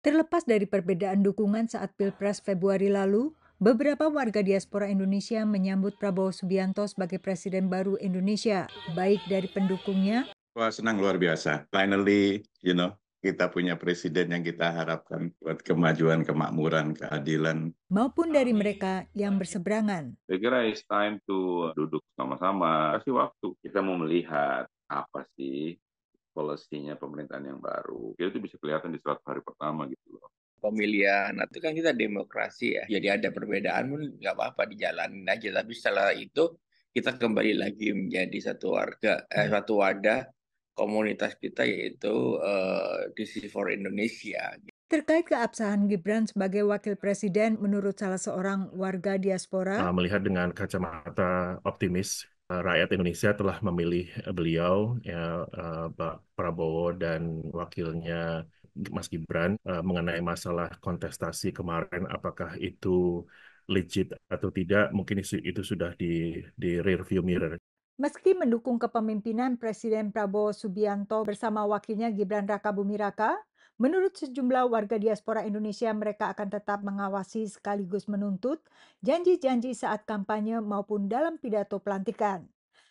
Terlepas dari perbedaan dukungan saat Pilpres Februari lalu, beberapa warga diaspora Indonesia menyambut Prabowo Subianto sebagai presiden baru Indonesia, baik dari pendukungnya. Wah, senang luar biasa. Finally, you know, kita punya presiden yang kita harapkan buat kemajuan, kemakmuran, keadilan. Maupun dari mereka yang berseberangan. Saya kira it's time to duduk sama-sama, kasih waktu. Kita mau melihat apa sih polisinya pemerintahan yang baru. Itu bisa kelihatan di surat hari pertama gitu loh. Pemilihan, nah itu kan kita demokrasi ya. Jadi ada perbedaan pun nggak apa-apa dijalanin aja. Tapi setelah itu kita kembali lagi menjadi satu warga, eh, hmm. satu wadah komunitas kita yaitu eh, DC for Indonesia. Terkait keabsahan Gibran sebagai wakil presiden, menurut salah seorang warga diaspora, nah, melihat dengan kacamata optimis, Eh, rakyat Indonesia telah memilih eh, beliau ya eh, Pak Prabowo dan wakilnya Mas Gibran mengenai masalah kontestasi kemarin apakah itu legit atau tidak mungkin itu sudah di di view mirror. Meski mendukung kepemimpinan Presiden Prabowo Subianto bersama wakilnya Gibran Raka Bumiraka, Menurut sejumlah warga diaspora Indonesia, mereka akan tetap mengawasi sekaligus menuntut janji-janji saat kampanye maupun dalam pidato pelantikan.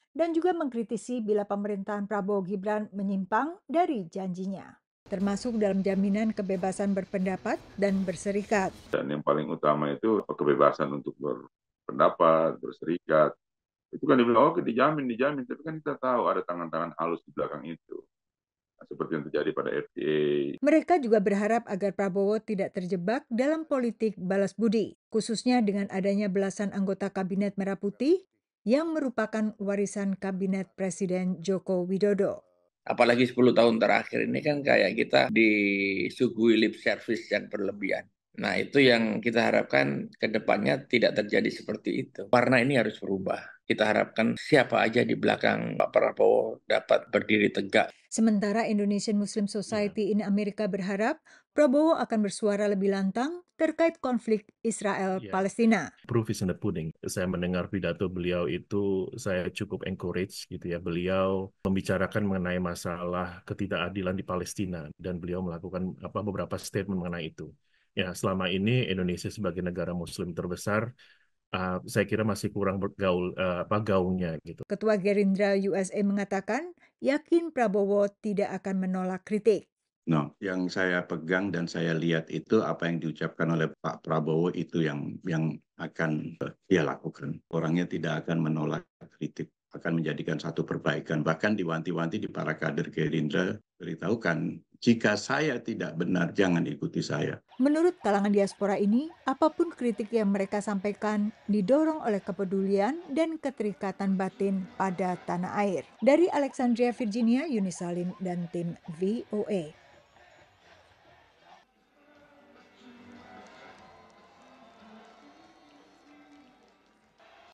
Dan juga mengkritisi bila pemerintahan Prabowo Gibran menyimpang dari janjinya termasuk dalam jaminan kebebasan berpendapat dan berserikat. Dan yang paling utama itu kebebasan untuk berpendapat, berserikat. Itu kan dibilang, oke oh, dijamin, dijamin. Tapi kan kita tahu ada tangan-tangan halus di belakang itu. Nah, seperti yang terjadi pada FTA. Mereka juga berharap agar Prabowo tidak terjebak dalam politik balas budi, khususnya dengan adanya belasan anggota Kabinet Merah Putih yang merupakan warisan Kabinet Presiden Joko Widodo. Apalagi 10 tahun terakhir ini kan kayak kita disuguhi lip service yang berlebihan. Nah, itu yang kita harapkan ke depannya tidak terjadi seperti itu. Warna ini harus berubah. Kita harapkan siapa aja di belakang Pak Prabowo dapat berdiri tegak. Sementara Indonesian Muslim Society iya. in America berharap Prabowo akan bersuara lebih lantang terkait konflik Israel-Palestina. Iya. Yeah. Proof is in the pudding. Saya mendengar pidato beliau itu, saya cukup encourage gitu ya. Beliau membicarakan mengenai masalah ketidakadilan di Palestina dan beliau melakukan apa beberapa statement mengenai itu ya selama ini Indonesia sebagai negara Muslim terbesar uh, saya kira masih kurang bergaul uh, apa gaungnya gitu. Ketua Gerindra USA mengatakan yakin Prabowo tidak akan menolak kritik. No, yang saya pegang dan saya lihat itu apa yang diucapkan oleh Pak Prabowo itu yang yang akan dia lakukan. Orangnya tidak akan menolak kritik, akan menjadikan satu perbaikan. Bahkan diwanti-wanti di para kader Gerindra beritahukan jika saya tidak benar, jangan ikuti saya. Menurut kalangan diaspora ini, apapun kritik yang mereka sampaikan didorong oleh kepedulian dan keterikatan batin pada tanah air. Dari Alexandria, Virginia, Yunisalin, dan tim VOA.